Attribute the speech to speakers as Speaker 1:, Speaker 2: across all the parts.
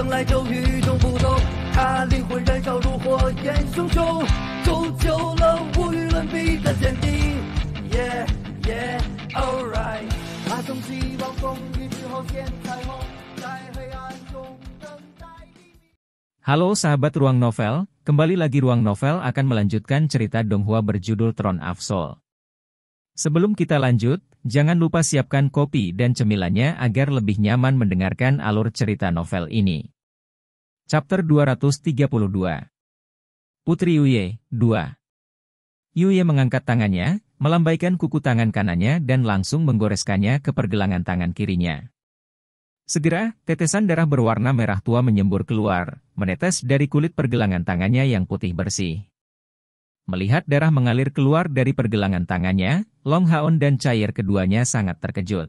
Speaker 1: Halo yeah sahabat Ruang Novel, kembali lagi Ruang Novel akan melanjutkan cerita Donghua berjudul Tron of Soul. Sebelum kita lanjut, Jangan lupa siapkan kopi dan cemilannya agar lebih nyaman mendengarkan alur cerita novel ini. Chapter 232 Putri Yuye, 2 Yuye mengangkat tangannya, melambaikan kuku tangan kanannya dan langsung menggoreskannya ke pergelangan tangan kirinya. Segera, tetesan darah berwarna merah tua menyembur keluar, menetes dari kulit pergelangan tangannya yang putih bersih. Melihat darah mengalir keluar dari pergelangan tangannya, Long Haon dan Cair keduanya sangat terkejut.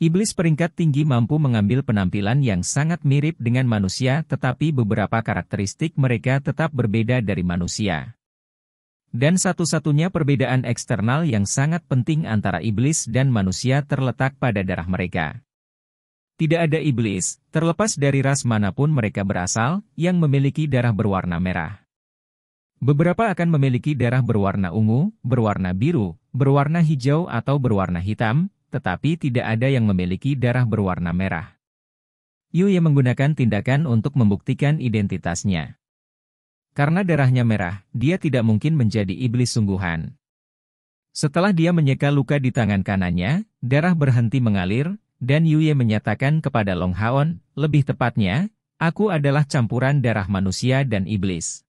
Speaker 1: Iblis peringkat tinggi mampu mengambil penampilan yang sangat mirip dengan manusia tetapi beberapa karakteristik mereka tetap berbeda dari manusia. Dan satu-satunya perbedaan eksternal yang sangat penting antara iblis dan manusia terletak pada darah mereka. Tidak ada iblis, terlepas dari ras manapun mereka berasal, yang memiliki darah berwarna merah. Beberapa akan memiliki darah berwarna ungu, berwarna biru, berwarna hijau atau berwarna hitam, tetapi tidak ada yang memiliki darah berwarna merah. Yuye menggunakan tindakan untuk membuktikan identitasnya. Karena darahnya merah, dia tidak mungkin menjadi iblis sungguhan. Setelah dia menyeka luka di tangan kanannya, darah berhenti mengalir, dan Yuye menyatakan kepada Long Haon, lebih tepatnya, aku adalah campuran darah manusia dan iblis.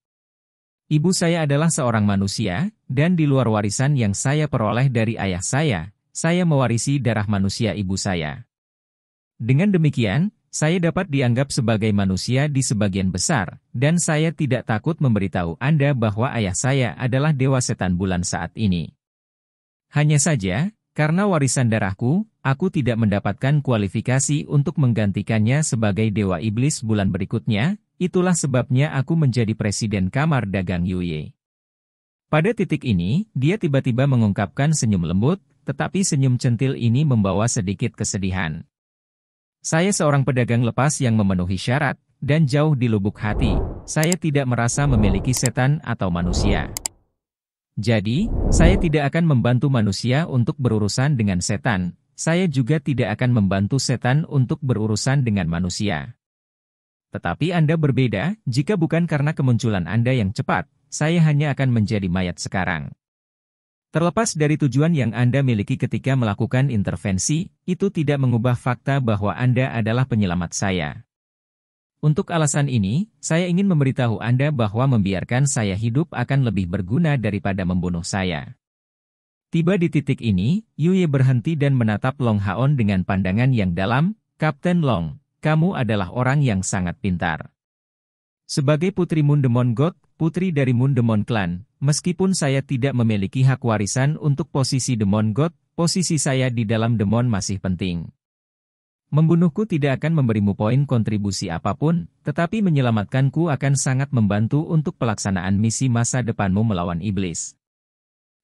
Speaker 1: Ibu saya adalah seorang manusia, dan di luar warisan yang saya peroleh dari ayah saya, saya mewarisi darah manusia ibu saya. Dengan demikian, saya dapat dianggap sebagai manusia di sebagian besar, dan saya tidak takut memberitahu Anda bahwa ayah saya adalah dewa setan bulan saat ini. Hanya saja, karena warisan darahku, aku tidak mendapatkan kualifikasi untuk menggantikannya sebagai dewa iblis bulan berikutnya, Itulah sebabnya aku menjadi presiden kamar dagang Yuye. Pada titik ini, dia tiba-tiba mengungkapkan senyum lembut, tetapi senyum centil ini membawa sedikit kesedihan. Saya seorang pedagang lepas yang memenuhi syarat, dan jauh di lubuk hati, saya tidak merasa memiliki setan atau manusia. Jadi, saya tidak akan membantu manusia untuk berurusan dengan setan, saya juga tidak akan membantu setan untuk berurusan dengan manusia. Tetapi Anda berbeda, jika bukan karena kemunculan Anda yang cepat, saya hanya akan menjadi mayat sekarang. Terlepas dari tujuan yang Anda miliki ketika melakukan intervensi, itu tidak mengubah fakta bahwa Anda adalah penyelamat saya. Untuk alasan ini, saya ingin memberitahu Anda bahwa membiarkan saya hidup akan lebih berguna daripada membunuh saya. Tiba di titik ini, Yuye berhenti dan menatap Long Haon dengan pandangan yang dalam, Kapten Long, kamu adalah orang yang sangat pintar. Sebagai putri Mundemon God, putri dari Mundemon Clan, meskipun saya tidak memiliki hak warisan untuk posisi Demon God, posisi saya di dalam Demon masih penting. Membunuhku tidak akan memberimu poin kontribusi apapun, tetapi menyelamatkanku akan sangat membantu untuk pelaksanaan misi masa depanmu melawan iblis.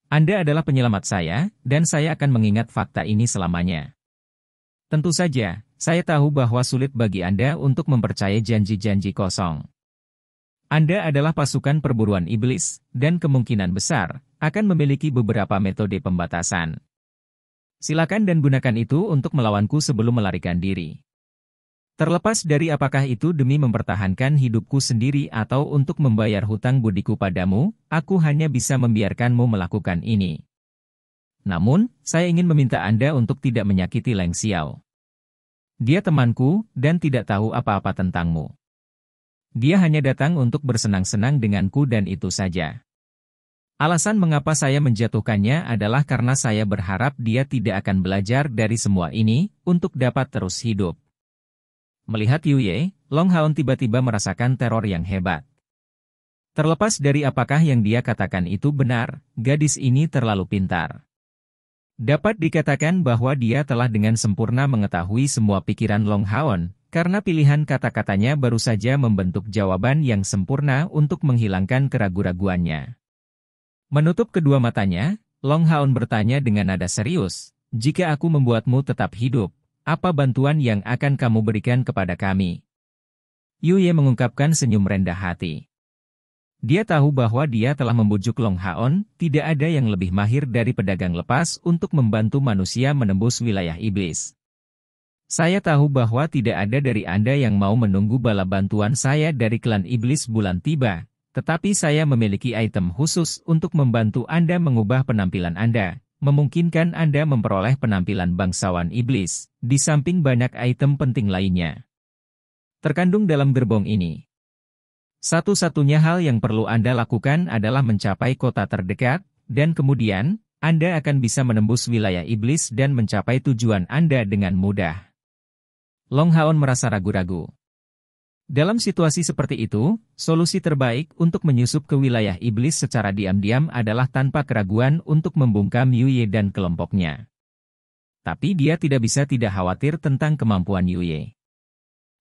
Speaker 1: Anda adalah penyelamat saya, dan saya akan mengingat fakta ini selamanya. Tentu saja, saya tahu bahwa sulit bagi Anda untuk mempercayai janji-janji kosong. Anda adalah pasukan perburuan iblis, dan kemungkinan besar akan memiliki beberapa metode pembatasan. Silakan dan gunakan itu untuk melawanku sebelum melarikan diri. Terlepas dari apakah itu demi mempertahankan hidupku sendiri atau untuk membayar hutang budiku padamu, aku hanya bisa membiarkanmu melakukan ini. Namun, saya ingin meminta Anda untuk tidak menyakiti Leng Xiao. Dia temanku, dan tidak tahu apa-apa tentangmu. Dia hanya datang untuk bersenang-senang denganku dan itu saja. Alasan mengapa saya menjatuhkannya adalah karena saya berharap dia tidak akan belajar dari semua ini, untuk dapat terus hidup. Melihat Yuye, Long Haon tiba-tiba merasakan teror yang hebat. Terlepas dari apakah yang dia katakan itu benar, gadis ini terlalu pintar. Dapat dikatakan bahwa dia telah dengan sempurna mengetahui semua pikiran Long Haon, karena pilihan kata-katanya baru saja membentuk jawaban yang sempurna untuk menghilangkan keraguan-raguannya. Menutup kedua matanya, Long Haon bertanya dengan nada serius, jika aku membuatmu tetap hidup, apa bantuan yang akan kamu berikan kepada kami? Yu Ye mengungkapkan senyum rendah hati. Dia tahu bahwa dia telah membujuk Long Haon, tidak ada yang lebih mahir dari pedagang lepas untuk membantu manusia menembus wilayah iblis. Saya tahu bahwa tidak ada dari Anda yang mau menunggu bala bantuan saya dari klan iblis bulan tiba, tetapi saya memiliki item khusus untuk membantu Anda mengubah penampilan Anda, memungkinkan Anda memperoleh penampilan bangsawan iblis, di samping banyak item penting lainnya. Terkandung dalam gerbong ini, satu-satunya hal yang perlu Anda lakukan adalah mencapai kota terdekat, dan kemudian, Anda akan bisa menembus wilayah iblis dan mencapai tujuan Anda dengan mudah. Long Haon merasa ragu-ragu. Dalam situasi seperti itu, solusi terbaik untuk menyusup ke wilayah iblis secara diam-diam adalah tanpa keraguan untuk membungkam Yuye dan kelompoknya. Tapi dia tidak bisa tidak khawatir tentang kemampuan Yuye.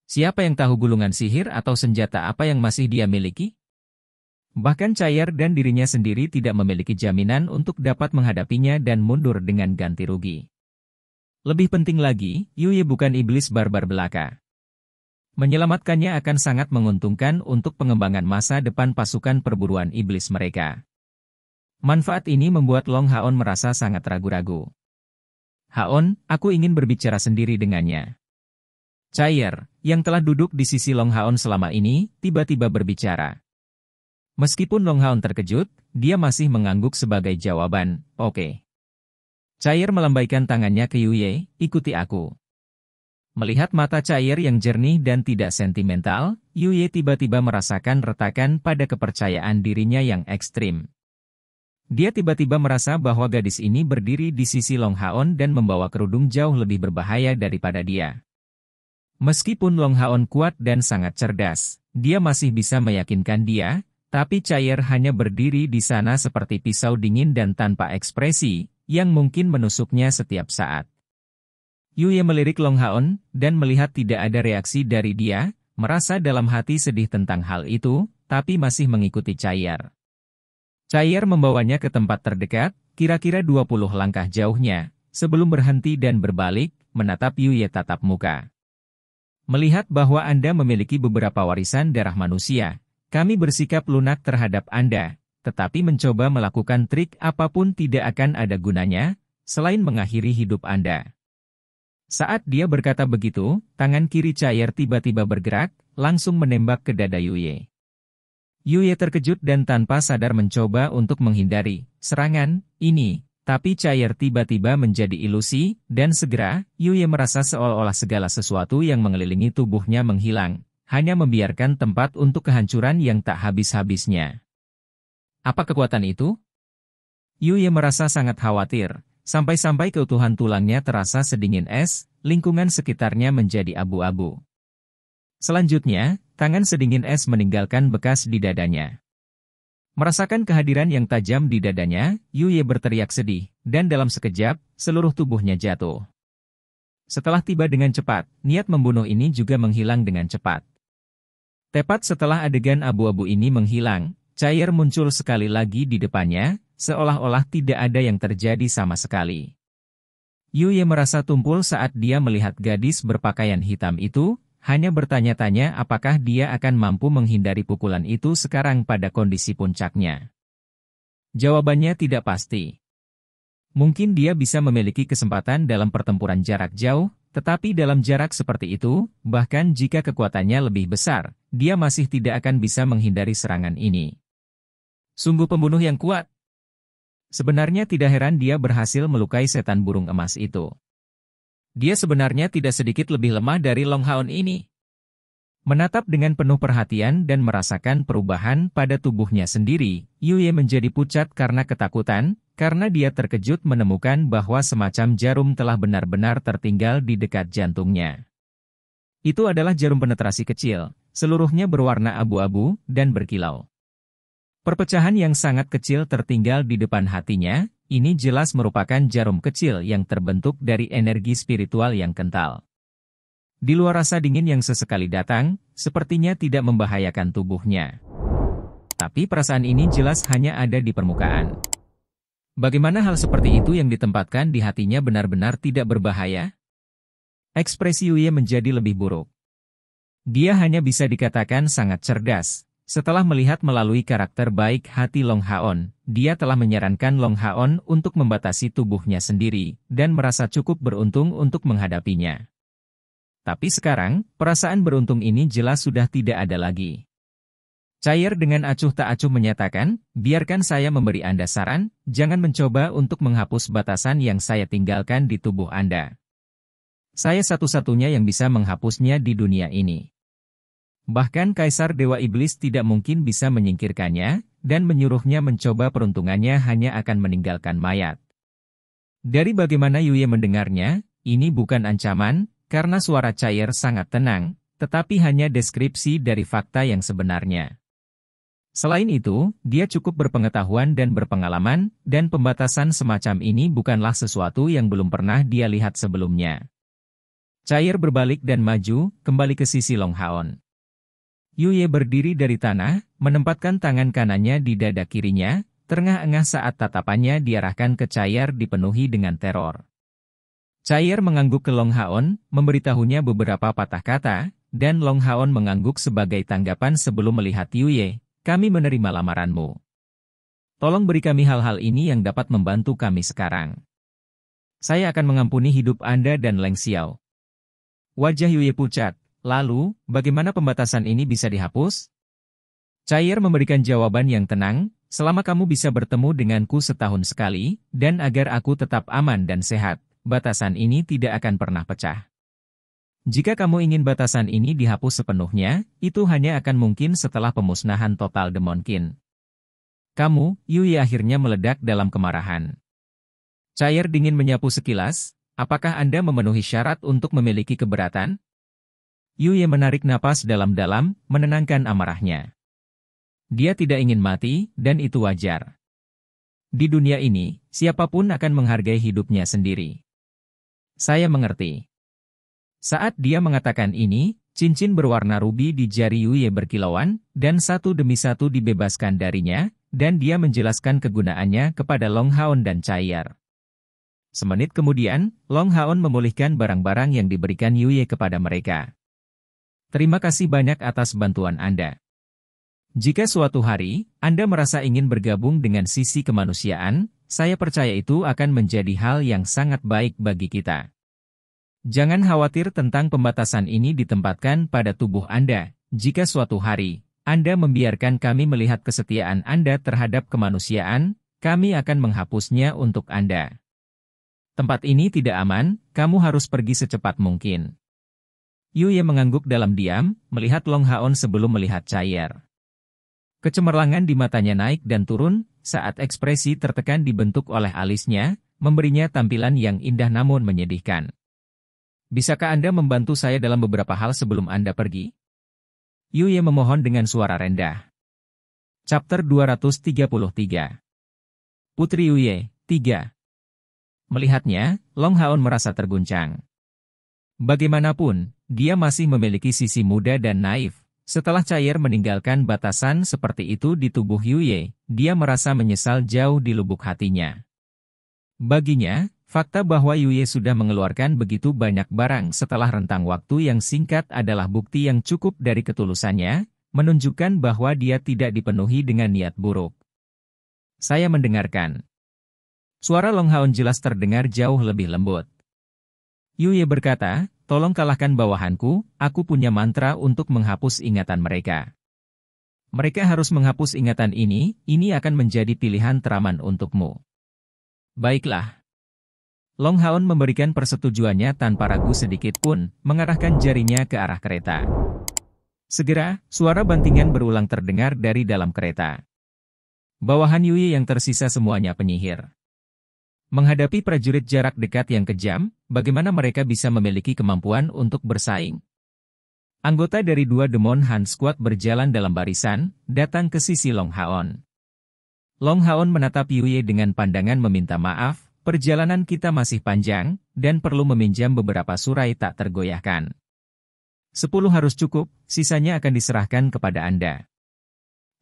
Speaker 1: Siapa yang tahu gulungan sihir atau senjata apa yang masih dia miliki? Bahkan Cair dan dirinya sendiri tidak memiliki jaminan untuk dapat menghadapinya dan mundur dengan ganti rugi. Lebih penting lagi, Yuye bukan iblis barbar belaka. Menyelamatkannya akan sangat menguntungkan untuk pengembangan masa depan pasukan perburuan iblis mereka. Manfaat ini membuat Long Haon merasa sangat ragu-ragu. Haon, aku ingin berbicara sendiri dengannya. Cair, yang telah duduk di sisi Long Haon selama ini, tiba-tiba berbicara. Meskipun Long Haon terkejut, dia masih mengangguk sebagai jawaban, oke. Okay. Cair melambaikan tangannya ke Yuye, ikuti aku. Melihat mata cair yang jernih dan tidak sentimental, Yuye tiba-tiba merasakan retakan pada kepercayaan dirinya yang ekstrim. Dia tiba-tiba merasa bahwa gadis ini berdiri di sisi Long Haon dan membawa kerudung jauh lebih berbahaya daripada dia. Meskipun Long Haon kuat dan sangat cerdas, dia masih bisa meyakinkan dia, tapi Cair hanya berdiri di sana seperti pisau dingin dan tanpa ekspresi, yang mungkin menusuknya setiap saat. Yuye melirik Long Haon, dan melihat tidak ada reaksi dari dia, merasa dalam hati sedih tentang hal itu, tapi masih mengikuti Cair. Cair membawanya ke tempat terdekat, kira-kira 20 langkah jauhnya, sebelum berhenti dan berbalik, menatap Yuye tatap muka. Melihat bahwa Anda memiliki beberapa warisan darah manusia, kami bersikap lunak terhadap Anda, tetapi mencoba melakukan trik apapun tidak akan ada gunanya, selain mengakhiri hidup Anda. Saat dia berkata begitu, tangan kiri Cair tiba-tiba bergerak, langsung menembak ke dada Yuye. Yuye terkejut dan tanpa sadar mencoba untuk menghindari serangan ini, tapi cair tiba-tiba menjadi ilusi, dan segera, Yuye merasa seolah-olah segala sesuatu yang mengelilingi tubuhnya menghilang, hanya membiarkan tempat untuk kehancuran yang tak habis-habisnya. Apa kekuatan itu? Yuye merasa sangat khawatir, sampai-sampai keutuhan tulangnya terasa sedingin es, lingkungan sekitarnya menjadi abu-abu. Selanjutnya, tangan sedingin es meninggalkan bekas di dadanya. Merasakan kehadiran yang tajam di dadanya, Yu Ye berteriak sedih, dan dalam sekejap, seluruh tubuhnya jatuh. Setelah tiba dengan cepat, niat membunuh ini juga menghilang dengan cepat. Tepat setelah adegan abu-abu ini menghilang, cair muncul sekali lagi di depannya, seolah-olah tidak ada yang terjadi sama sekali. Yu Ye merasa tumpul saat dia melihat gadis berpakaian hitam itu, hanya bertanya-tanya apakah dia akan mampu menghindari pukulan itu sekarang pada kondisi puncaknya. Jawabannya tidak pasti. Mungkin dia bisa memiliki kesempatan dalam pertempuran jarak jauh, tetapi dalam jarak seperti itu, bahkan jika kekuatannya lebih besar, dia masih tidak akan bisa menghindari serangan ini. Sungguh pembunuh yang kuat. Sebenarnya tidak heran dia berhasil melukai setan burung emas itu dia sebenarnya tidak sedikit lebih lemah dari Long Haon ini. Menatap dengan penuh perhatian dan merasakan perubahan pada tubuhnya sendiri, Yuye menjadi pucat karena ketakutan, karena dia terkejut menemukan bahwa semacam jarum telah benar-benar tertinggal di dekat jantungnya. Itu adalah jarum penetrasi kecil, seluruhnya berwarna abu-abu dan berkilau. Perpecahan yang sangat kecil tertinggal di depan hatinya, ini jelas merupakan jarum kecil yang terbentuk dari energi spiritual yang kental. Di luar rasa dingin yang sesekali datang, sepertinya tidak membahayakan tubuhnya. Tapi perasaan ini jelas hanya ada di permukaan. Bagaimana hal seperti itu yang ditempatkan di hatinya benar-benar tidak berbahaya? Ekspresi Yuye menjadi lebih buruk. Dia hanya bisa dikatakan sangat cerdas, setelah melihat melalui karakter baik hati Long Haon, dia telah menyarankan Long Haon untuk membatasi tubuhnya sendiri dan merasa cukup beruntung untuk menghadapinya. Tapi sekarang, perasaan beruntung ini jelas sudah tidak ada lagi. Cair dengan acuh tak acuh menyatakan, biarkan saya memberi Anda saran, jangan mencoba untuk menghapus batasan yang saya tinggalkan di tubuh Anda. Saya satu-satunya yang bisa menghapusnya di dunia ini. Bahkan Kaisar Dewa Iblis tidak mungkin bisa menyingkirkannya, dan menyuruhnya mencoba peruntungannya hanya akan meninggalkan mayat. Dari bagaimana Yuye mendengarnya, ini bukan ancaman, karena suara cair sangat tenang, tetapi hanya deskripsi dari fakta yang sebenarnya. Selain itu, dia cukup berpengetahuan dan berpengalaman, dan pembatasan semacam ini bukanlah sesuatu yang belum pernah dia lihat sebelumnya. Cair berbalik dan maju, kembali ke sisi Long Haon. Yuye berdiri dari tanah, menempatkan tangan kanannya di dada kirinya, terengah-engah saat tatapannya diarahkan ke cair dipenuhi dengan teror. Cayer mengangguk ke Long Haon, memberitahunya beberapa patah kata, dan Long Haon mengangguk sebagai tanggapan sebelum melihat Yuye, kami menerima lamaranmu. Tolong beri kami hal-hal ini yang dapat membantu kami sekarang. Saya akan mengampuni hidup Anda dan Leng Xiao. Wajah Yuye pucat, Lalu, bagaimana pembatasan ini bisa dihapus? Cair memberikan jawaban yang tenang, selama kamu bisa bertemu denganku setahun sekali, dan agar aku tetap aman dan sehat, batasan ini tidak akan pernah pecah. Jika kamu ingin batasan ini dihapus sepenuhnya, itu hanya akan mungkin setelah pemusnahan total Demonkin. Kamu, Yui akhirnya meledak dalam kemarahan. Cair dingin menyapu sekilas, apakah Anda memenuhi syarat untuk memiliki keberatan? Yuye menarik napas dalam-dalam, menenangkan amarahnya. Dia tidak ingin mati, dan itu wajar. Di dunia ini, siapapun akan menghargai hidupnya sendiri. Saya mengerti. Saat dia mengatakan ini, cincin berwarna rubi di jari Yuye berkilauan, dan satu demi satu dibebaskan darinya, dan dia menjelaskan kegunaannya kepada Long Haon dan Caiyar. Semenit kemudian, Long Haon memulihkan barang-barang yang diberikan Yuye kepada mereka. Terima kasih banyak atas bantuan Anda. Jika suatu hari Anda merasa ingin bergabung dengan sisi kemanusiaan, saya percaya itu akan menjadi hal yang sangat baik bagi kita. Jangan khawatir tentang pembatasan ini ditempatkan pada tubuh Anda. Jika suatu hari Anda membiarkan kami melihat kesetiaan Anda terhadap kemanusiaan, kami akan menghapusnya untuk Anda. Tempat ini tidak aman, kamu harus pergi secepat mungkin. Yu mengangguk dalam diam, melihat Long Haon sebelum melihat cair. Kecemerlangan di matanya naik dan turun, saat ekspresi tertekan dibentuk oleh alisnya, memberinya tampilan yang indah namun menyedihkan. Bisakah Anda membantu saya dalam beberapa hal sebelum Anda pergi? Yu memohon dengan suara rendah. Chapter 233 Putri Yu 3 Melihatnya, Long Haon merasa terguncang. Bagaimanapun, dia masih memiliki sisi muda dan naif. Setelah cair meninggalkan batasan seperti itu di tubuh Yue, dia merasa menyesal jauh di lubuk hatinya. Baginya, fakta bahwa Yue sudah mengeluarkan begitu banyak barang setelah rentang waktu yang singkat adalah bukti yang cukup dari ketulusannya, menunjukkan bahwa dia tidak dipenuhi dengan niat buruk. Saya mendengarkan. Suara Long Haon jelas terdengar jauh lebih lembut. Yuye berkata, tolong kalahkan bawahanku, aku punya mantra untuk menghapus ingatan mereka. Mereka harus menghapus ingatan ini, ini akan menjadi pilihan teraman untukmu. Baiklah. Long Haon memberikan persetujuannya tanpa ragu sedikit pun, mengarahkan jarinya ke arah kereta. Segera, suara bantingan berulang terdengar dari dalam kereta. Bawahan Yui yang tersisa semuanya penyihir. Menghadapi prajurit jarak dekat yang kejam, bagaimana mereka bisa memiliki kemampuan untuk bersaing? Anggota dari dua Demon Han Squad berjalan dalam barisan, datang ke sisi Long Haon. Long Haon menatap Yue dengan pandangan meminta maaf, perjalanan kita masih panjang, dan perlu meminjam beberapa surai tak tergoyahkan. Sepuluh harus cukup, sisanya akan diserahkan kepada Anda.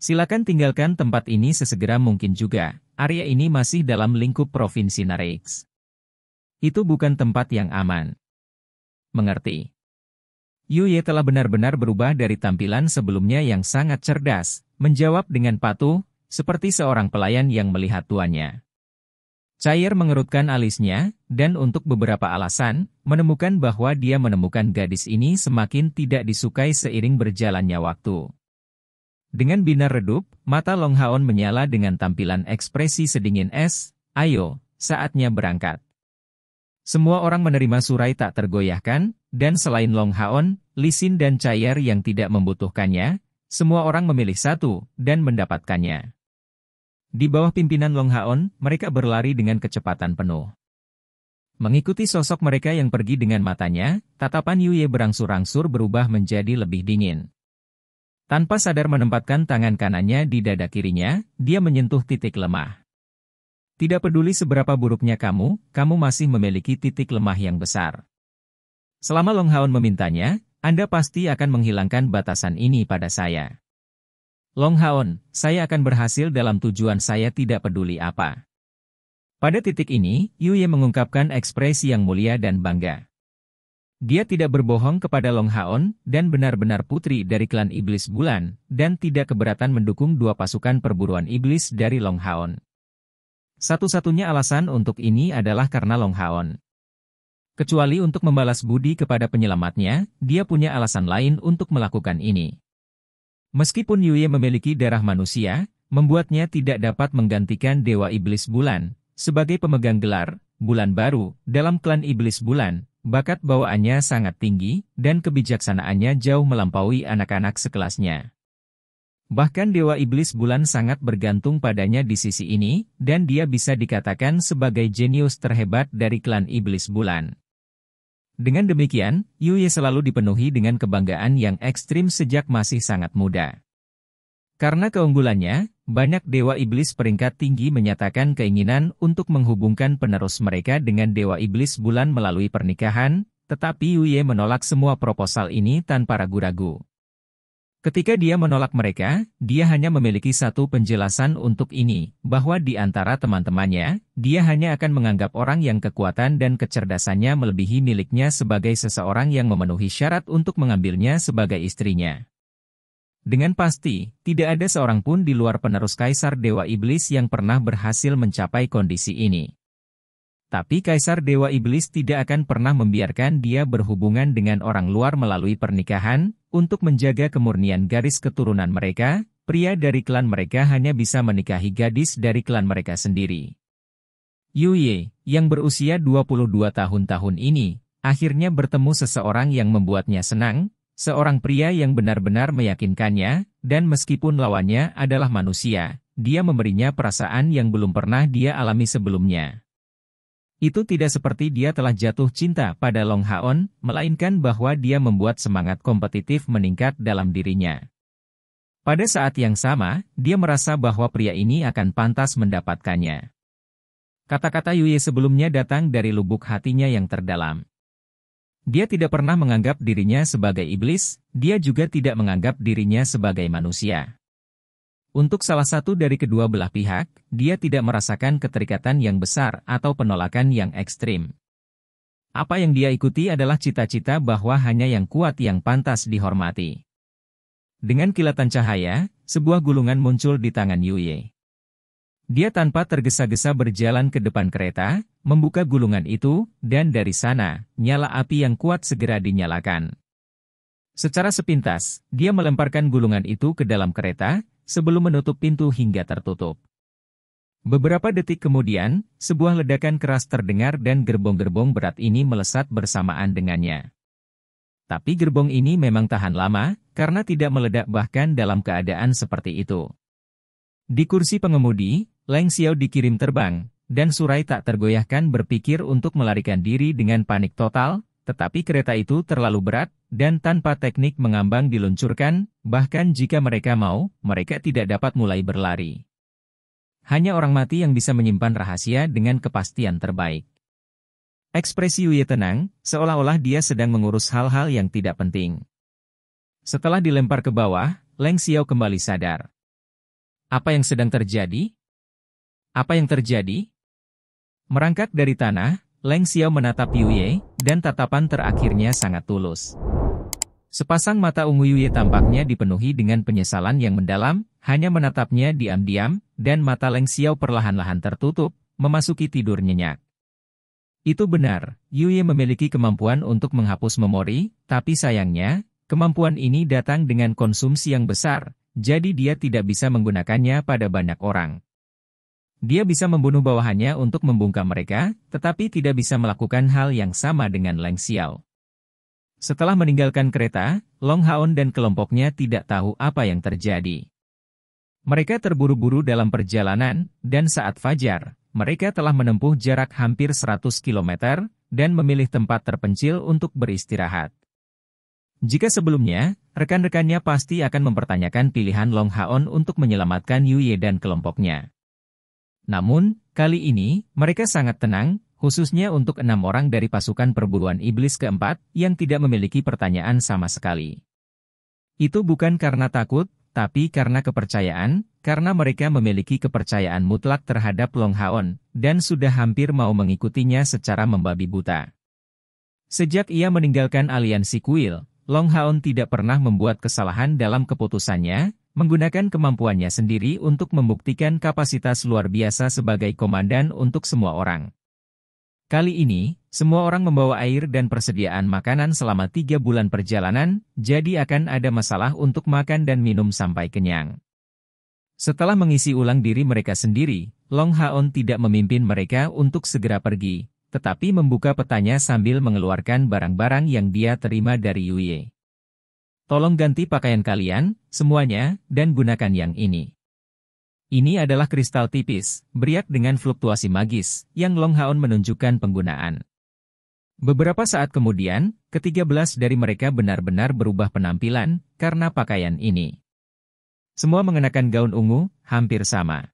Speaker 1: Silakan tinggalkan tempat ini sesegera mungkin juga, area ini masih dalam lingkup Provinsi Narex. Itu bukan tempat yang aman. Mengerti? Yuye telah benar-benar berubah dari tampilan sebelumnya yang sangat cerdas, menjawab dengan patuh, seperti seorang pelayan yang melihat tuannya. Cair mengerutkan alisnya, dan untuk beberapa alasan, menemukan bahwa dia menemukan gadis ini semakin tidak disukai seiring berjalannya waktu. Dengan binar redup, mata Long Haon menyala dengan tampilan ekspresi sedingin es, ayo, saatnya berangkat. Semua orang menerima surai tak tergoyahkan, dan selain Long Haon, Lisin dan Cair yang tidak membutuhkannya, semua orang memilih satu, dan mendapatkannya. Di bawah pimpinan Long Haon, mereka berlari dengan kecepatan penuh. Mengikuti sosok mereka yang pergi dengan matanya, tatapan Yuye berangsur-angsur berubah menjadi lebih dingin. Tanpa sadar menempatkan tangan kanannya di dada kirinya, dia menyentuh titik lemah. Tidak peduli seberapa buruknya kamu, kamu masih memiliki titik lemah yang besar. Selama Long Haon memintanya, Anda pasti akan menghilangkan batasan ini pada saya. Long Haun, saya akan berhasil dalam tujuan saya tidak peduli apa. Pada titik ini, Yu Ye mengungkapkan ekspresi yang mulia dan bangga. Dia tidak berbohong kepada Long Haon dan benar-benar putri dari klan iblis bulan, dan tidak keberatan mendukung dua pasukan perburuan iblis dari Long Haon. Satu-satunya alasan untuk ini adalah karena Long Haon. Kecuali untuk membalas budi kepada penyelamatnya, dia punya alasan lain untuk melakukan ini. Meskipun Yuye memiliki darah manusia, membuatnya tidak dapat menggantikan Dewa Iblis Bulan. Sebagai pemegang gelar, Bulan Baru, dalam klan Iblis Bulan, Bakat bawaannya sangat tinggi, dan kebijaksanaannya jauh melampaui anak-anak sekelasnya. Bahkan Dewa Iblis Bulan sangat bergantung padanya di sisi ini, dan dia bisa dikatakan sebagai jenius terhebat dari klan Iblis Bulan. Dengan demikian, Yuye selalu dipenuhi dengan kebanggaan yang ekstrim sejak masih sangat muda. Karena keunggulannya, banyak dewa iblis peringkat tinggi menyatakan keinginan untuk menghubungkan penerus mereka dengan dewa iblis bulan melalui pernikahan, tetapi Yuye menolak semua proposal ini tanpa ragu-ragu. Ketika dia menolak mereka, dia hanya memiliki satu penjelasan untuk ini, bahwa di antara teman-temannya, dia hanya akan menganggap orang yang kekuatan dan kecerdasannya melebihi miliknya sebagai seseorang yang memenuhi syarat untuk mengambilnya sebagai istrinya. Dengan pasti, tidak ada seorang pun di luar penerus Kaisar Dewa Iblis yang pernah berhasil mencapai kondisi ini. Tapi Kaisar Dewa Iblis tidak akan pernah membiarkan dia berhubungan dengan orang luar melalui pernikahan, untuk menjaga kemurnian garis keturunan mereka, pria dari klan mereka hanya bisa menikahi gadis dari klan mereka sendiri. Yuye, yang berusia 22 tahun tahun ini, akhirnya bertemu seseorang yang membuatnya senang, Seorang pria yang benar-benar meyakinkannya, dan meskipun lawannya adalah manusia, dia memberinya perasaan yang belum pernah dia alami sebelumnya. Itu tidak seperti dia telah jatuh cinta pada Long Haon, melainkan bahwa dia membuat semangat kompetitif meningkat dalam dirinya. Pada saat yang sama, dia merasa bahwa pria ini akan pantas mendapatkannya. Kata-kata Yuye sebelumnya datang dari lubuk hatinya yang terdalam. Dia tidak pernah menganggap dirinya sebagai iblis, dia juga tidak menganggap dirinya sebagai manusia. Untuk salah satu dari kedua belah pihak, dia tidak merasakan keterikatan yang besar atau penolakan yang ekstrim. Apa yang dia ikuti adalah cita-cita bahwa hanya yang kuat yang pantas dihormati. Dengan kilatan cahaya, sebuah gulungan muncul di tangan Yuye. Dia tanpa tergesa-gesa berjalan ke depan kereta, membuka gulungan itu, dan dari sana, nyala api yang kuat segera dinyalakan. Secara sepintas, dia melemparkan gulungan itu ke dalam kereta, sebelum menutup pintu hingga tertutup. Beberapa detik kemudian, sebuah ledakan keras terdengar dan gerbong-gerbong berat ini melesat bersamaan dengannya. Tapi gerbong ini memang tahan lama, karena tidak meledak bahkan dalam keadaan seperti itu. Di kursi pengemudi, Leng Xiao dikirim terbang, dan Surai tak tergoyahkan berpikir untuk melarikan diri dengan panik total, tetapi kereta itu terlalu berat, dan tanpa teknik mengambang diluncurkan, bahkan jika mereka mau, mereka tidak dapat mulai berlari. Hanya orang mati yang bisa menyimpan rahasia dengan kepastian terbaik. Ekspresi Yuye tenang, seolah-olah dia sedang mengurus hal-hal yang tidak penting. Setelah dilempar ke bawah, Leng Xiao kembali sadar. Apa yang sedang terjadi? Apa yang terjadi? Merangkak dari tanah, Leng Xiao menatap Yuye, dan tatapan terakhirnya sangat tulus. Sepasang mata ungu Yuye tampaknya dipenuhi dengan penyesalan yang mendalam, hanya menatapnya diam-diam, dan mata Leng Xiao perlahan-lahan tertutup, memasuki tidur nyenyak. Itu benar, Yuye memiliki kemampuan untuk menghapus memori, tapi sayangnya, kemampuan ini datang dengan konsumsi yang besar, jadi dia tidak bisa menggunakannya pada banyak orang. Dia bisa membunuh bawahannya untuk membungkam mereka, tetapi tidak bisa melakukan hal yang sama dengan Leng Xiao. Setelah meninggalkan kereta, Long Haon dan kelompoknya tidak tahu apa yang terjadi. Mereka terburu-buru dalam perjalanan, dan saat fajar, mereka telah menempuh jarak hampir 100 km, dan memilih tempat terpencil untuk beristirahat. Jika sebelumnya, rekan-rekannya pasti akan mempertanyakan pilihan Long Haon untuk menyelamatkan Ye dan kelompoknya. Namun, kali ini, mereka sangat tenang, khususnya untuk enam orang dari pasukan perburuan iblis keempat yang tidak memiliki pertanyaan sama sekali. Itu bukan karena takut, tapi karena kepercayaan, karena mereka memiliki kepercayaan mutlak terhadap Long Haon, dan sudah hampir mau mengikutinya secara membabi buta. Sejak ia meninggalkan aliansi kuil, Long Haon tidak pernah membuat kesalahan dalam keputusannya, menggunakan kemampuannya sendiri untuk membuktikan kapasitas luar biasa sebagai komandan untuk semua orang. Kali ini, semua orang membawa air dan persediaan makanan selama tiga bulan perjalanan, jadi akan ada masalah untuk makan dan minum sampai kenyang. Setelah mengisi ulang diri mereka sendiri, Long Haon tidak memimpin mereka untuk segera pergi, tetapi membuka petanya sambil mengeluarkan barang-barang yang dia terima dari Yue. Tolong ganti pakaian kalian, semuanya, dan gunakan yang ini. Ini adalah kristal tipis, beriak dengan fluktuasi magis, yang Long Haon menunjukkan penggunaan. Beberapa saat kemudian, ketiga belas dari mereka benar-benar berubah penampilan, karena pakaian ini. Semua mengenakan gaun ungu, hampir sama.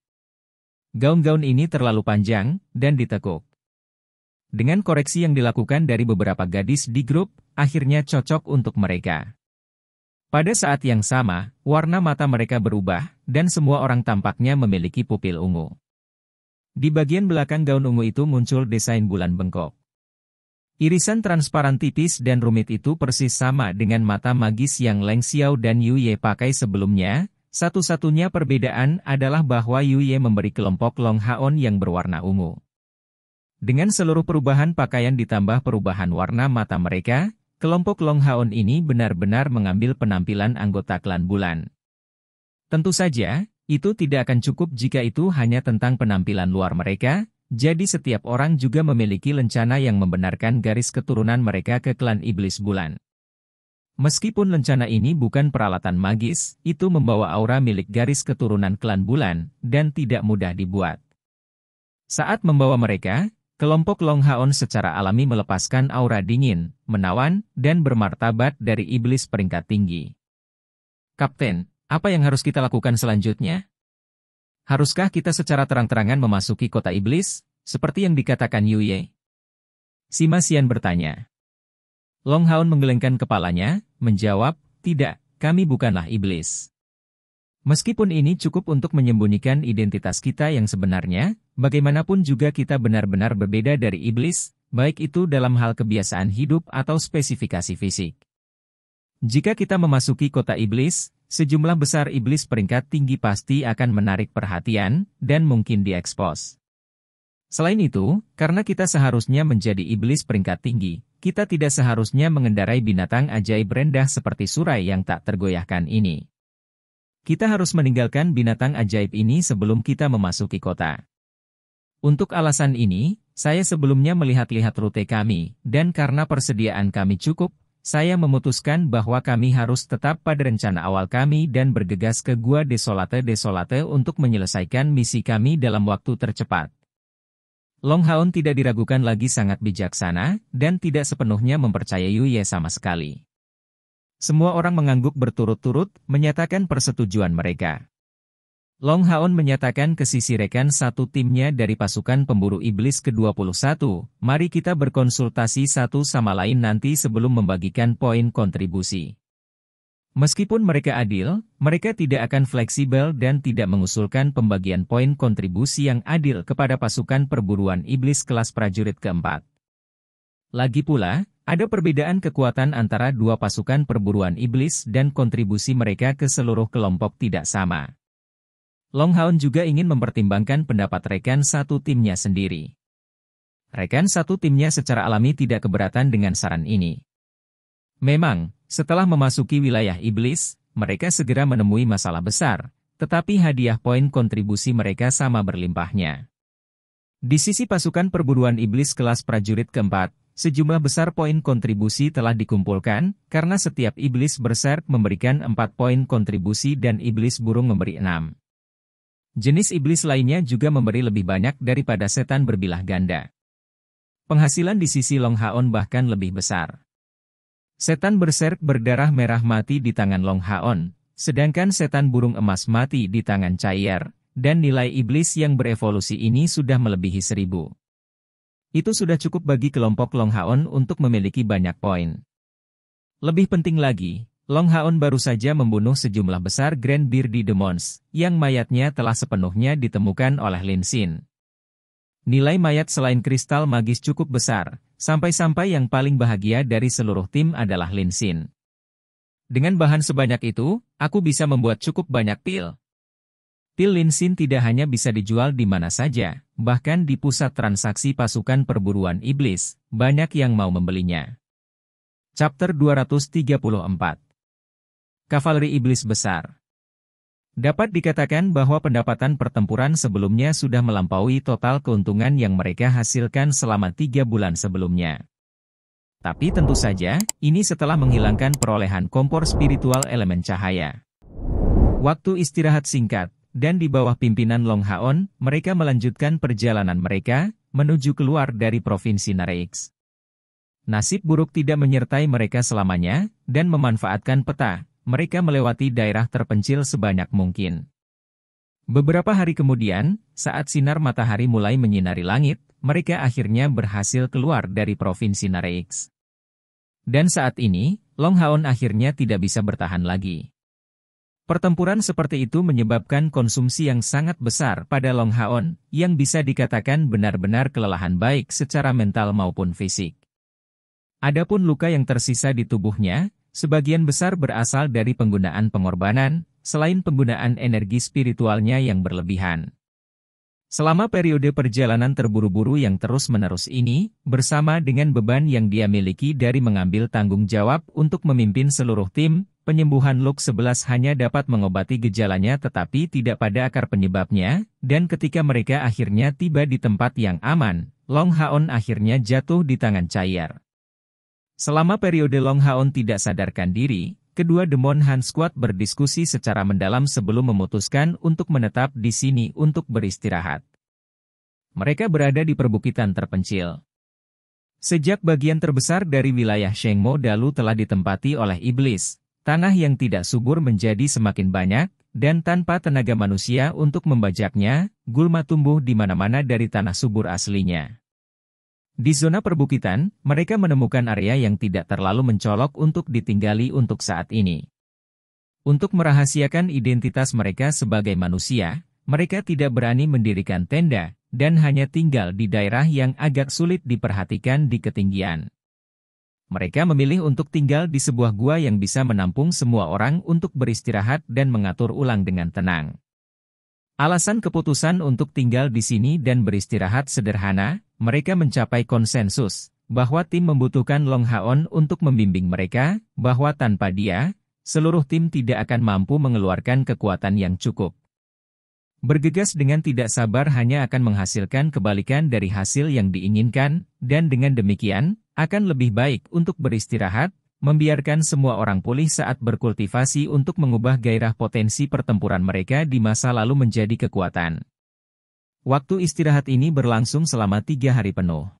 Speaker 1: Gaun-gaun ini terlalu panjang, dan ditekuk. Dengan koreksi yang dilakukan dari beberapa gadis di grup, akhirnya cocok untuk mereka. Pada saat yang sama, warna mata mereka berubah, dan semua orang tampaknya memiliki pupil ungu. Di bagian belakang gaun ungu itu muncul desain bulan bengkok. Irisan transparan tipis dan rumit itu persis sama dengan mata magis yang Leng Xiao dan Yu Ye pakai sebelumnya, satu-satunya perbedaan adalah bahwa Yu Ye memberi kelompok Long Haon yang berwarna ungu. Dengan seluruh perubahan pakaian ditambah perubahan warna mata mereka, Kelompok Long Haon ini benar-benar mengambil penampilan anggota klan bulan. Tentu saja, itu tidak akan cukup jika itu hanya tentang penampilan luar mereka, jadi setiap orang juga memiliki lencana yang membenarkan garis keturunan mereka ke klan iblis bulan. Meskipun lencana ini bukan peralatan magis, itu membawa aura milik garis keturunan klan bulan, dan tidak mudah dibuat. Saat membawa mereka, Kelompok Long Haon secara alami melepaskan aura dingin, menawan, dan bermartabat dari iblis peringkat tinggi. Kapten, apa yang harus kita lakukan selanjutnya? Haruskah kita secara terang-terangan memasuki kota iblis, seperti yang dikatakan Yuye? Sima Xian bertanya. Long Haon menggelengkan kepalanya, menjawab, tidak, kami bukanlah iblis. Meskipun ini cukup untuk menyembunyikan identitas kita yang sebenarnya, bagaimanapun juga kita benar-benar berbeda dari iblis, baik itu dalam hal kebiasaan hidup atau spesifikasi fisik. Jika kita memasuki kota iblis, sejumlah besar iblis peringkat tinggi pasti akan menarik perhatian dan mungkin diekspos. Selain itu, karena kita seharusnya menjadi iblis peringkat tinggi, kita tidak seharusnya mengendarai binatang ajaib rendah seperti surai yang tak tergoyahkan ini. Kita harus meninggalkan binatang ajaib ini sebelum kita memasuki kota. Untuk alasan ini, saya sebelumnya melihat-lihat rute kami, dan karena persediaan kami cukup, saya memutuskan bahwa kami harus tetap pada rencana awal kami dan bergegas ke Gua Desolate Desolate untuk menyelesaikan misi kami dalam waktu tercepat. Longhaun tidak diragukan lagi sangat bijaksana, dan tidak sepenuhnya mempercayai Yuye sama sekali. Semua orang mengangguk berturut-turut, menyatakan persetujuan mereka. Long Haon menyatakan ke sisi rekan satu timnya dari pasukan pemburu iblis ke-21, mari kita berkonsultasi satu sama lain nanti sebelum membagikan poin kontribusi. Meskipun mereka adil, mereka tidak akan fleksibel dan tidak mengusulkan pembagian poin kontribusi yang adil kepada pasukan perburuan iblis kelas prajurit keempat. Lagi pula, ada perbedaan kekuatan antara dua pasukan perburuan iblis dan kontribusi mereka ke seluruh kelompok tidak sama. Longhound juga ingin mempertimbangkan pendapat rekan satu timnya sendiri. Rekan satu timnya secara alami tidak keberatan dengan saran ini. Memang, setelah memasuki wilayah iblis, mereka segera menemui masalah besar, tetapi hadiah poin kontribusi mereka sama berlimpahnya. Di sisi pasukan perburuan iblis kelas prajurit keempat, Sejumlah besar poin kontribusi telah dikumpulkan, karena setiap iblis berserk memberikan 4 poin kontribusi dan iblis burung memberi 6. Jenis iblis lainnya juga memberi lebih banyak daripada setan berbilah ganda. Penghasilan di sisi Long Haon bahkan lebih besar. Setan berserk berdarah merah mati di tangan Long Haon, sedangkan setan burung emas mati di tangan Cair, dan nilai iblis yang berevolusi ini sudah melebihi seribu. Itu sudah cukup bagi kelompok Long Haon untuk memiliki banyak poin. Lebih penting lagi, Long Haon baru saja membunuh sejumlah besar Grand Beardy Demons, yang mayatnya telah sepenuhnya ditemukan oleh Lin Xin. Nilai mayat selain kristal magis cukup besar, sampai-sampai yang paling bahagia dari seluruh tim adalah Lin Xin. Dengan bahan sebanyak itu, aku bisa membuat cukup banyak pil. Pil Lin Xin tidak hanya bisa dijual di mana saja, Bahkan di pusat transaksi pasukan perburuan iblis, banyak yang mau membelinya. Chapter 234 Kavaleri Iblis Besar Dapat dikatakan bahwa pendapatan pertempuran sebelumnya sudah melampaui total keuntungan yang mereka hasilkan selama tiga bulan sebelumnya. Tapi tentu saja, ini setelah menghilangkan perolehan kompor spiritual elemen cahaya. Waktu istirahat singkat, dan di bawah pimpinan Long Haon, mereka melanjutkan perjalanan mereka, menuju keluar dari Provinsi Nareix. Nasib buruk tidak menyertai mereka selamanya, dan memanfaatkan peta, mereka melewati daerah terpencil sebanyak mungkin. Beberapa hari kemudian, saat sinar matahari mulai menyinari langit, mereka akhirnya berhasil keluar dari Provinsi Nareix. Dan saat ini, Long Haon akhirnya tidak bisa bertahan lagi. Pertempuran seperti itu menyebabkan konsumsi yang sangat besar pada Long Haon, yang bisa dikatakan benar-benar kelelahan baik secara mental maupun fisik. Adapun luka yang tersisa di tubuhnya, sebagian besar berasal dari penggunaan pengorbanan, selain penggunaan energi spiritualnya yang berlebihan. Selama periode perjalanan terburu-buru yang terus-menerus ini, bersama dengan beban yang dia miliki dari mengambil tanggung jawab untuk memimpin seluruh tim, Penyembuhan Luk 11 hanya dapat mengobati gejalanya tetapi tidak pada akar penyebabnya, dan ketika mereka akhirnya tiba di tempat yang aman, Long Haon akhirnya jatuh di tangan Cair. Selama periode Long Haon tidak sadarkan diri, kedua demon Han Squad berdiskusi secara mendalam sebelum memutuskan untuk menetap di sini untuk beristirahat. Mereka berada di perbukitan terpencil. Sejak bagian terbesar dari wilayah Shengmo Dalu telah ditempati oleh iblis, tanah yang tidak subur menjadi semakin banyak, dan tanpa tenaga manusia untuk membajaknya, gulma tumbuh di mana-mana dari tanah subur aslinya. Di zona perbukitan, mereka menemukan area yang tidak terlalu mencolok untuk ditinggali untuk saat ini. Untuk merahasiakan identitas mereka sebagai manusia, mereka tidak berani mendirikan tenda, dan hanya tinggal di daerah yang agak sulit diperhatikan di ketinggian mereka memilih untuk tinggal di sebuah gua yang bisa menampung semua orang untuk beristirahat dan mengatur ulang dengan tenang. Alasan keputusan untuk tinggal di sini dan beristirahat sederhana, mereka mencapai konsensus bahwa tim membutuhkan Long Haon untuk membimbing mereka, bahwa tanpa dia, seluruh tim tidak akan mampu mengeluarkan kekuatan yang cukup. Bergegas dengan tidak sabar hanya akan menghasilkan kebalikan dari hasil yang diinginkan, dan dengan demikian, akan lebih baik untuk beristirahat, membiarkan semua orang pulih saat berkultivasi untuk mengubah gairah potensi pertempuran mereka di masa lalu menjadi kekuatan. Waktu istirahat ini berlangsung selama tiga hari penuh.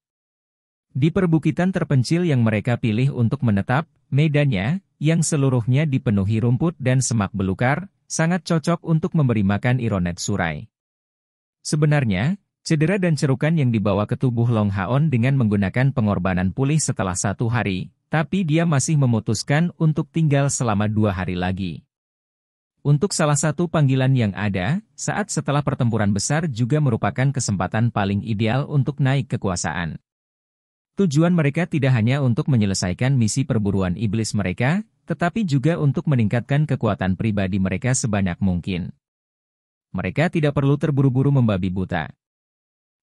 Speaker 1: Di perbukitan terpencil yang mereka pilih untuk menetap, medannya, yang seluruhnya dipenuhi rumput dan semak belukar, sangat cocok untuk memberi makan Ironet Surai. Sebenarnya, cedera dan cerukan yang dibawa ke tubuh Long Haon dengan menggunakan pengorbanan pulih setelah satu hari, tapi dia masih memutuskan untuk tinggal selama dua hari lagi. Untuk salah satu panggilan yang ada, saat setelah pertempuran besar juga merupakan kesempatan paling ideal untuk naik kekuasaan. Tujuan mereka tidak hanya untuk menyelesaikan misi perburuan iblis mereka, tetapi juga untuk meningkatkan kekuatan pribadi mereka sebanyak mungkin. Mereka tidak perlu terburu-buru membabi buta.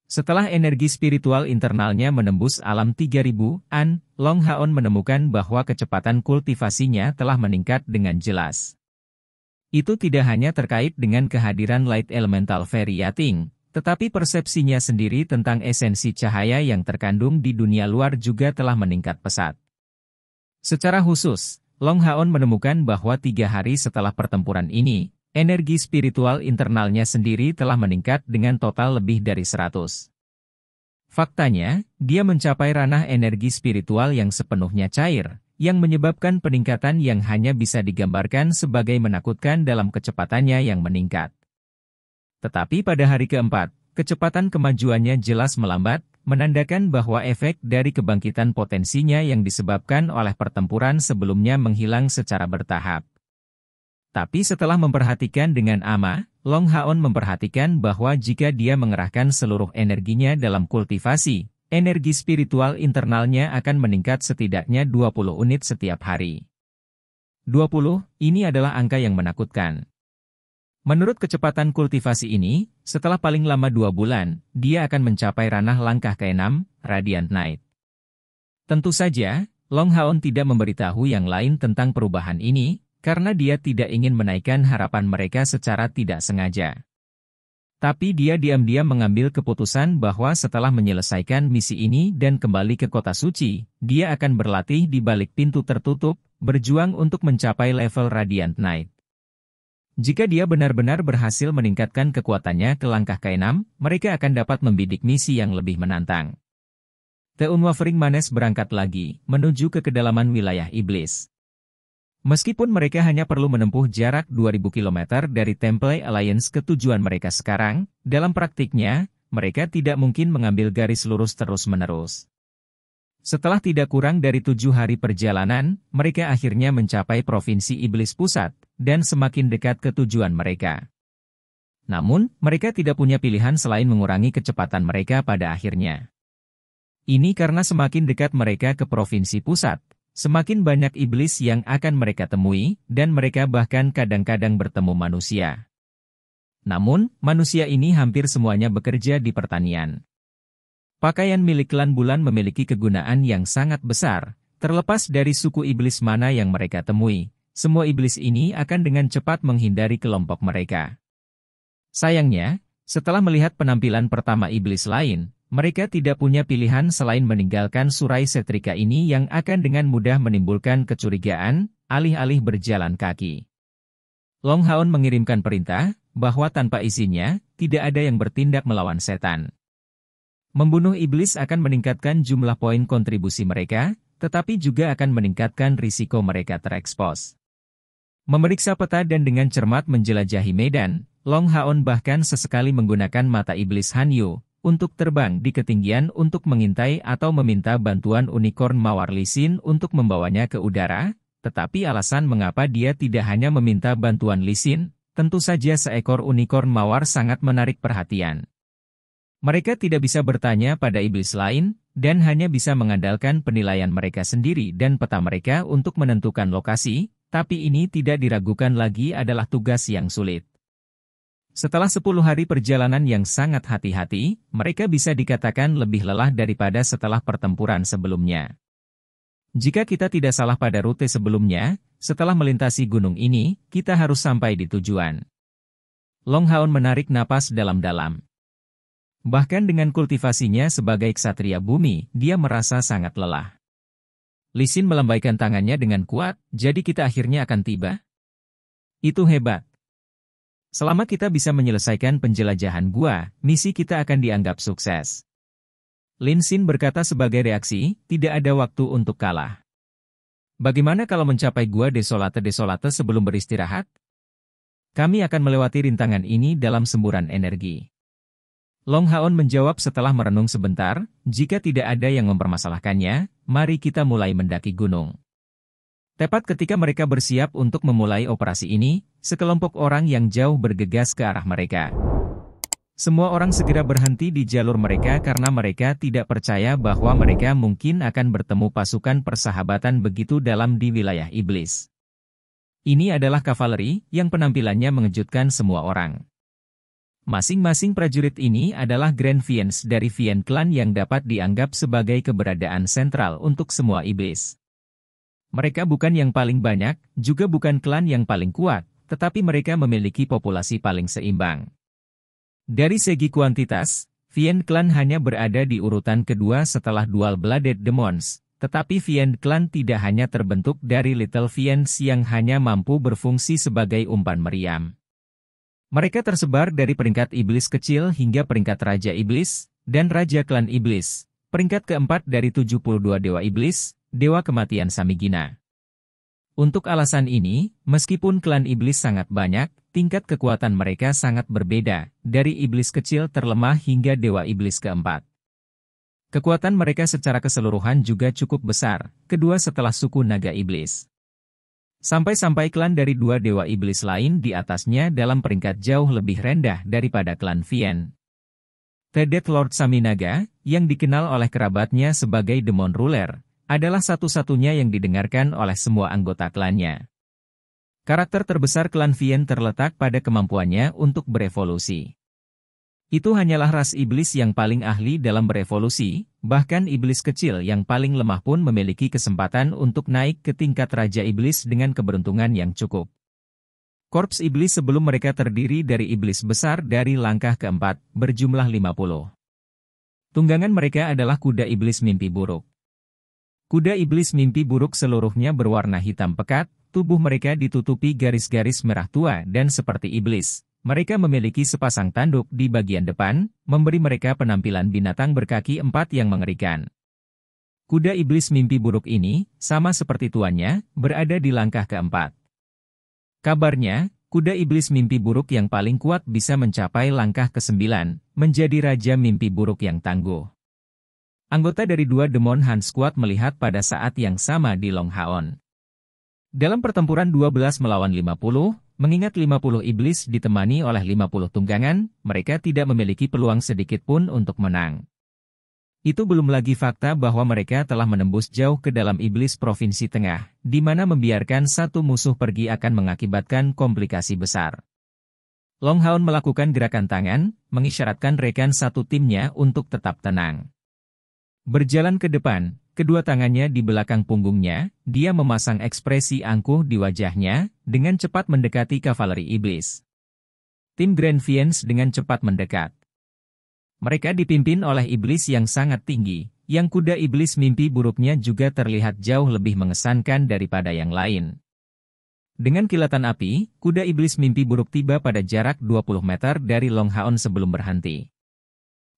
Speaker 1: Setelah energi spiritual internalnya menembus alam 3000-an, Long Haon menemukan bahwa kecepatan kultivasinya telah meningkat dengan jelas. Itu tidak hanya terkait dengan kehadiran Light Elemental Fairy Yating, tetapi persepsinya sendiri tentang esensi cahaya yang terkandung di dunia luar juga telah meningkat pesat. Secara khusus, Long Haon menemukan bahwa tiga hari setelah pertempuran ini, energi spiritual internalnya sendiri telah meningkat dengan total lebih dari 100. Faktanya, dia mencapai ranah energi spiritual yang sepenuhnya cair, yang menyebabkan peningkatan yang hanya bisa digambarkan sebagai menakutkan dalam kecepatannya yang meningkat. Tetapi pada hari keempat, kecepatan kemajuannya jelas melambat, menandakan bahwa efek dari kebangkitan potensinya yang disebabkan oleh pertempuran sebelumnya menghilang secara bertahap. Tapi setelah memperhatikan dengan ama, Long Haon memperhatikan bahwa jika dia mengerahkan seluruh energinya dalam kultivasi, energi spiritual internalnya akan meningkat setidaknya 20 unit setiap hari. 20, ini adalah angka yang menakutkan. Menurut kecepatan kultivasi ini, setelah paling lama dua bulan, dia akan mencapai ranah langkah ke-6, Radiant Night. Tentu saja, Long Haon tidak memberitahu yang lain tentang perubahan ini, karena dia tidak ingin menaikkan harapan mereka secara tidak sengaja. Tapi dia diam-diam mengambil keputusan bahwa setelah menyelesaikan misi ini dan kembali ke kota suci, dia akan berlatih di balik pintu tertutup, berjuang untuk mencapai level Radiant Night. Jika dia benar-benar berhasil meningkatkan kekuatannya ke langkah K6, mereka akan dapat membidik misi yang lebih menantang. Wafering Manes berangkat lagi, menuju ke kedalaman wilayah iblis. Meskipun mereka hanya perlu menempuh jarak 2000 km dari Temple Alliance ke tujuan mereka sekarang, dalam praktiknya, mereka tidak mungkin mengambil garis lurus terus-menerus. Setelah tidak kurang dari tujuh hari perjalanan, mereka akhirnya mencapai Provinsi Iblis Pusat, dan semakin dekat ke tujuan mereka. Namun, mereka tidak punya pilihan selain mengurangi kecepatan mereka pada akhirnya. Ini karena semakin dekat mereka ke provinsi pusat, semakin banyak iblis yang akan mereka temui, dan mereka bahkan kadang-kadang bertemu manusia. Namun, manusia ini hampir semuanya bekerja di pertanian. Pakaian milik klan bulan memiliki kegunaan yang sangat besar, terlepas dari suku iblis mana yang mereka temui, semua iblis ini akan dengan cepat menghindari kelompok mereka. Sayangnya, setelah melihat penampilan pertama iblis lain, mereka tidak punya pilihan selain meninggalkan surai setrika ini yang akan dengan mudah menimbulkan kecurigaan, alih-alih berjalan kaki. Long Haon mengirimkan perintah, bahwa tanpa isinya, tidak ada yang bertindak melawan setan. Membunuh iblis akan meningkatkan jumlah poin kontribusi mereka, tetapi juga akan meningkatkan risiko mereka terekspos. Memeriksa peta dan dengan cermat menjelajahi medan, Long Haon bahkan sesekali menggunakan mata iblis Han Yu untuk terbang di ketinggian untuk mengintai atau meminta bantuan unicorn mawar Lisin untuk membawanya ke udara, tetapi alasan mengapa dia tidak hanya meminta bantuan Lisin, tentu saja seekor unicorn mawar sangat menarik perhatian. Mereka tidak bisa bertanya pada iblis lain, dan hanya bisa mengandalkan penilaian mereka sendiri dan peta mereka untuk menentukan lokasi, tapi ini tidak diragukan lagi adalah tugas yang sulit. Setelah 10 hari perjalanan yang sangat hati-hati, mereka bisa dikatakan lebih lelah daripada setelah pertempuran sebelumnya. Jika kita tidak salah pada rute sebelumnya, setelah melintasi gunung ini, kita harus sampai di tujuan. Long Longhaun menarik napas dalam-dalam. Bahkan dengan kultivasinya sebagai ksatria bumi, dia merasa sangat lelah. Lisin melambaikan tangannya dengan kuat, jadi kita akhirnya akan tiba. Itu hebat. Selama kita bisa menyelesaikan penjelajahan gua, misi kita akan dianggap sukses. Linsin berkata sebagai reaksi, tidak ada waktu untuk kalah. Bagaimana kalau mencapai gua desolate-desolate sebelum beristirahat? Kami akan melewati rintangan ini dalam semburan energi. Long Haon menjawab setelah merenung sebentar, jika tidak ada yang mempermasalahkannya, mari kita mulai mendaki gunung. Tepat ketika mereka bersiap untuk memulai operasi ini, sekelompok orang yang jauh bergegas ke arah mereka. Semua orang segera berhenti di jalur mereka karena mereka tidak percaya bahwa mereka mungkin akan bertemu pasukan persahabatan begitu dalam di wilayah iblis. Ini adalah kavaleri yang penampilannya mengejutkan semua orang. Masing-masing prajurit ini adalah Grand Fiends dari Fiend Clan yang dapat dianggap sebagai keberadaan sentral untuk semua iblis. Mereka bukan yang paling banyak, juga bukan klan yang paling kuat, tetapi mereka memiliki populasi paling seimbang. Dari segi kuantitas, Fiend Clan hanya berada di urutan kedua setelah Dual Blooded Demons, tetapi Fiend Clan tidak hanya terbentuk dari Little Fiends yang hanya mampu berfungsi sebagai umpan meriam. Mereka tersebar dari peringkat iblis kecil hingga peringkat raja iblis, dan raja klan iblis, peringkat keempat dari 72 dewa iblis, dewa kematian Samigina. Untuk alasan ini, meskipun klan iblis sangat banyak, tingkat kekuatan mereka sangat berbeda, dari iblis kecil terlemah hingga dewa iblis keempat. Kekuatan mereka secara keseluruhan juga cukup besar, kedua setelah suku naga iblis. Sampai-sampai klan dari dua dewa iblis lain di atasnya dalam peringkat jauh lebih rendah daripada klan Vien. Dead Lord Saminaga, yang dikenal oleh kerabatnya sebagai Demon Ruler, adalah satu-satunya yang didengarkan oleh semua anggota klannya. Karakter terbesar klan Vien terletak pada kemampuannya untuk berevolusi. Itu hanyalah ras iblis yang paling ahli dalam berevolusi, bahkan iblis kecil yang paling lemah pun memiliki kesempatan untuk naik ke tingkat Raja Iblis dengan keberuntungan yang cukup. Korps iblis sebelum mereka terdiri dari iblis besar dari langkah keempat, berjumlah 50. Tunggangan mereka adalah kuda iblis mimpi buruk. Kuda iblis mimpi buruk seluruhnya berwarna hitam pekat, tubuh mereka ditutupi garis-garis merah tua dan seperti iblis, mereka memiliki sepasang tanduk di bagian depan, memberi mereka penampilan binatang berkaki empat yang mengerikan. Kuda iblis mimpi buruk ini, sama seperti tuannya, berada di langkah keempat. Kabarnya, kuda iblis mimpi buruk yang paling kuat bisa mencapai langkah ke ke-9, menjadi raja mimpi buruk yang tangguh. Anggota dari dua demon Hans Squad melihat pada saat yang sama di Long Haon. Dalam pertempuran 12 melawan 50, Mengingat 50 iblis ditemani oleh 50 tunggangan, mereka tidak memiliki peluang sedikit pun untuk menang. Itu belum lagi fakta bahwa mereka telah menembus jauh ke dalam iblis provinsi tengah, di mana membiarkan satu musuh pergi akan mengakibatkan komplikasi besar. Longhound melakukan gerakan tangan, mengisyaratkan rekan satu timnya untuk tetap tenang. Berjalan ke depan, Kedua tangannya di belakang punggungnya, dia memasang ekspresi angkuh di wajahnya, dengan cepat mendekati kavaleri iblis. Tim Grand Fiends dengan cepat mendekat. Mereka dipimpin oleh iblis yang sangat tinggi, yang kuda iblis mimpi buruknya juga terlihat jauh lebih mengesankan daripada yang lain. Dengan kilatan api, kuda iblis mimpi buruk tiba pada jarak 20 meter dari Long Haon sebelum berhenti.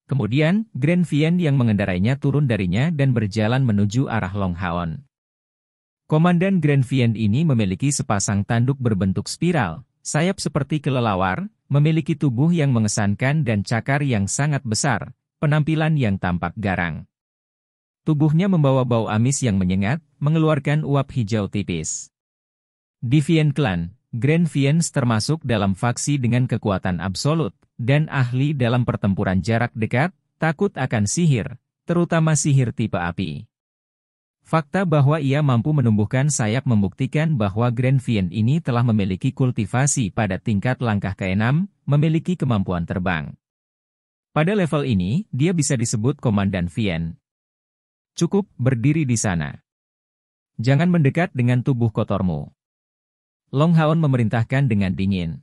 Speaker 1: Kemudian, Grand Vien yang mengendarainya turun darinya dan berjalan menuju arah Long Haon. Komandan Grand Vien ini memiliki sepasang tanduk berbentuk spiral, sayap seperti kelelawar, memiliki tubuh yang mengesankan dan cakar yang sangat besar, penampilan yang tampak garang. Tubuhnya membawa bau amis yang menyengat, mengeluarkan uap hijau tipis. Divian Clan, Grand Viennes termasuk dalam faksi dengan kekuatan absolut, dan ahli dalam pertempuran jarak dekat, takut akan sihir, terutama sihir tipe api. Fakta bahwa ia mampu menumbuhkan sayap membuktikan bahwa Grand Vien ini telah memiliki kultivasi pada tingkat langkah ke-6, memiliki kemampuan terbang. Pada level ini, dia bisa disebut Komandan Vien. Cukup berdiri di sana. Jangan mendekat dengan tubuh kotormu. Long Haon memerintahkan dengan dingin.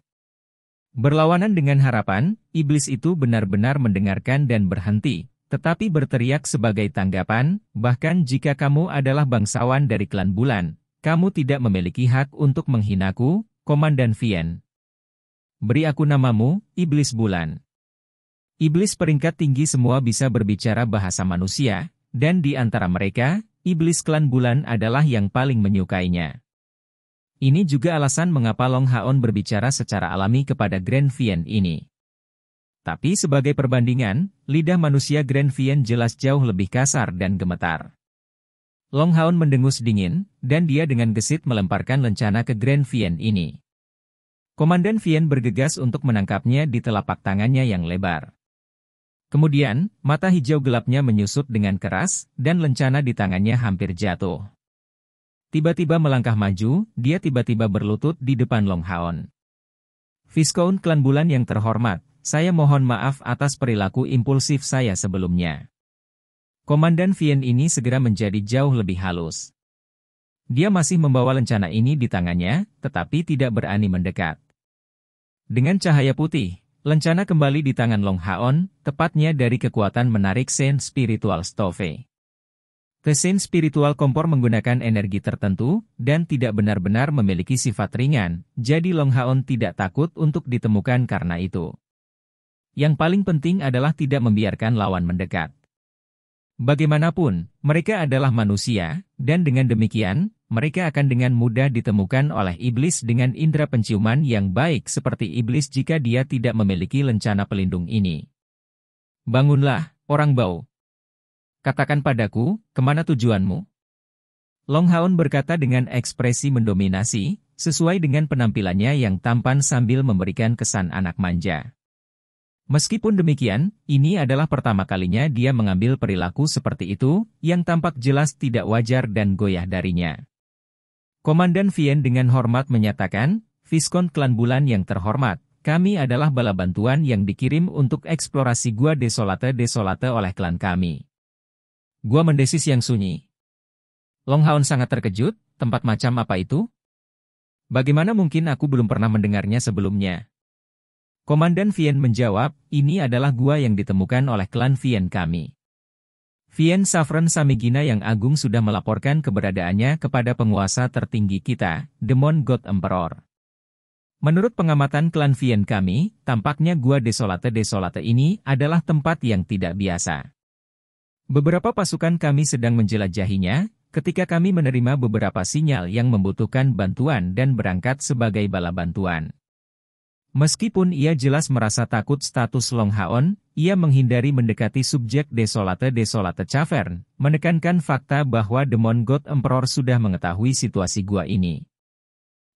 Speaker 1: Berlawanan dengan harapan, iblis itu benar-benar mendengarkan dan berhenti, tetapi berteriak sebagai tanggapan, bahkan jika kamu adalah bangsawan dari klan bulan, kamu tidak memiliki hak untuk menghinaku, Komandan Vian. Beri aku namamu, Iblis Bulan. Iblis peringkat tinggi semua bisa berbicara bahasa manusia, dan di antara mereka, Iblis klan bulan adalah yang paling menyukainya. Ini juga alasan mengapa Long Haon berbicara secara alami kepada Grand Vien ini. Tapi sebagai perbandingan, lidah manusia Grand Vien jelas jauh lebih kasar dan gemetar. Long Haon mendengus dingin, dan dia dengan gesit melemparkan lencana ke Grand Vien ini. Komandan Vian bergegas untuk menangkapnya di telapak tangannya yang lebar. Kemudian, mata hijau gelapnya menyusut dengan keras, dan lencana di tangannya hampir jatuh. Tiba-tiba melangkah maju, dia tiba-tiba berlutut di depan Long Haon. Viscount Klan Bulan yang terhormat, saya mohon maaf atas perilaku impulsif saya sebelumnya. Komandan Vien ini segera menjadi jauh lebih halus. Dia masih membawa lencana ini di tangannya, tetapi tidak berani mendekat. Dengan cahaya putih, lencana kembali di tangan Long Haon, tepatnya dari kekuatan menarik Sen Spiritual Stove. Kesin spiritual kompor menggunakan energi tertentu, dan tidak benar-benar memiliki sifat ringan, jadi Long Haon tidak takut untuk ditemukan karena itu. Yang paling penting adalah tidak membiarkan lawan mendekat. Bagaimanapun, mereka adalah manusia, dan dengan demikian, mereka akan dengan mudah ditemukan oleh iblis dengan indera penciuman yang baik seperti iblis jika dia tidak memiliki lencana pelindung ini. Bangunlah, orang bau, Katakan padaku, kemana tujuanmu? Long Haun berkata dengan ekspresi mendominasi, sesuai dengan penampilannya yang tampan sambil memberikan kesan anak manja. Meskipun demikian, ini adalah pertama kalinya dia mengambil perilaku seperti itu, yang tampak jelas tidak wajar dan goyah darinya. Komandan Vien dengan hormat menyatakan, Viskon Klan Bulan yang terhormat, kami adalah bala bantuan yang dikirim untuk eksplorasi Gua Desolate Desolate oleh klan kami. Gua mendesis yang sunyi. Longhaun sangat terkejut, tempat macam apa itu? Bagaimana mungkin aku belum pernah mendengarnya sebelumnya? Komandan Vien menjawab, ini adalah gua yang ditemukan oleh klan Vien kami. Vien Safran Samigina yang agung sudah melaporkan keberadaannya kepada penguasa tertinggi kita, Demon God Emperor. Menurut pengamatan klan Vien kami, tampaknya gua desolate-desolate ini adalah tempat yang tidak biasa. Beberapa pasukan kami sedang menjelajahinya, ketika kami menerima beberapa sinyal yang membutuhkan bantuan dan berangkat sebagai bala bantuan. Meskipun ia jelas merasa takut status Long Haon, ia menghindari mendekati subjek Desolate Desolate Cavern, menekankan fakta bahwa Demon God Emperor sudah mengetahui situasi gua ini.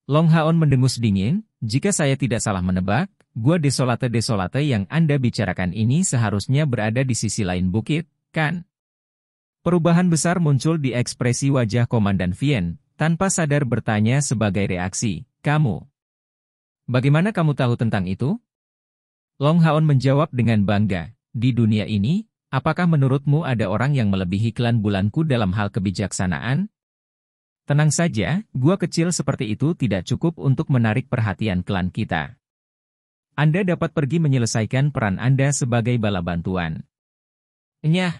Speaker 1: Long Haon mendengus dingin, jika saya tidak salah menebak, gua Desolate Desolate yang Anda bicarakan ini seharusnya berada di sisi lain bukit, kan? Perubahan besar muncul di ekspresi wajah Komandan Vien, tanpa sadar bertanya sebagai reaksi, kamu. Bagaimana kamu tahu tentang itu? Long Haon menjawab dengan bangga, di dunia ini, apakah menurutmu ada orang yang melebihi klan bulanku dalam hal kebijaksanaan? Tenang saja, gua kecil seperti itu tidak cukup untuk menarik perhatian klan kita. Anda dapat pergi menyelesaikan peran Anda sebagai bala bantuan. Nyah.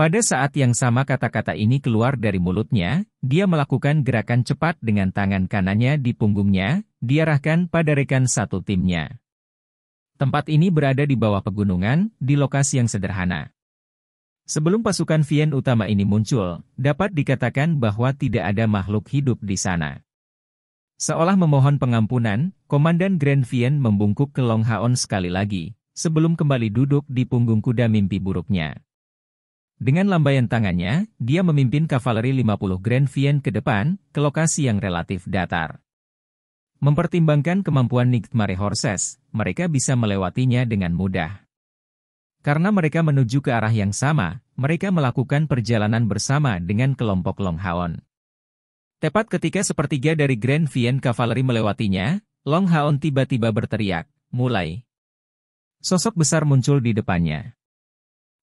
Speaker 1: Pada saat yang sama kata-kata ini keluar dari mulutnya, dia melakukan gerakan cepat dengan tangan kanannya di punggungnya, diarahkan pada rekan satu timnya. Tempat ini berada di bawah pegunungan, di lokasi yang sederhana. Sebelum pasukan Vien utama ini muncul, dapat dikatakan bahwa tidak ada makhluk hidup di sana. Seolah memohon pengampunan, Komandan Grand Vien membungkuk ke Long Haon sekali lagi, sebelum kembali duduk di punggung kuda mimpi buruknya. Dengan lambaian tangannya, dia memimpin kavaleri 50 Grand Vien ke depan, ke lokasi yang relatif datar. Mempertimbangkan kemampuan Nightmare Horses, mereka bisa melewatinya dengan mudah. Karena mereka menuju ke arah yang sama, mereka melakukan perjalanan bersama dengan kelompok Long Haon. Tepat ketika sepertiga dari Grand Vien Cavalry melewatinya, Long Haon tiba-tiba berteriak, mulai. Sosok besar muncul di depannya.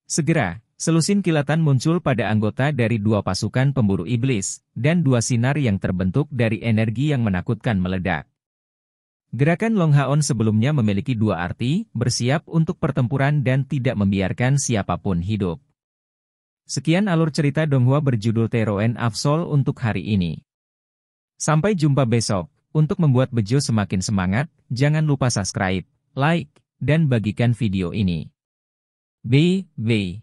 Speaker 1: Segera, selusin kilatan muncul pada anggota dari dua pasukan pemburu iblis, dan dua sinar yang terbentuk dari energi yang menakutkan meledak. Gerakan Long Haon sebelumnya memiliki dua arti, bersiap untuk pertempuran dan tidak membiarkan siapapun hidup. Sekian alur cerita Donghua berjudul Teroen Afsol untuk hari ini. Sampai jumpa besok, untuk membuat Bejo semakin semangat, jangan lupa subscribe, like, dan bagikan video ini. B. B.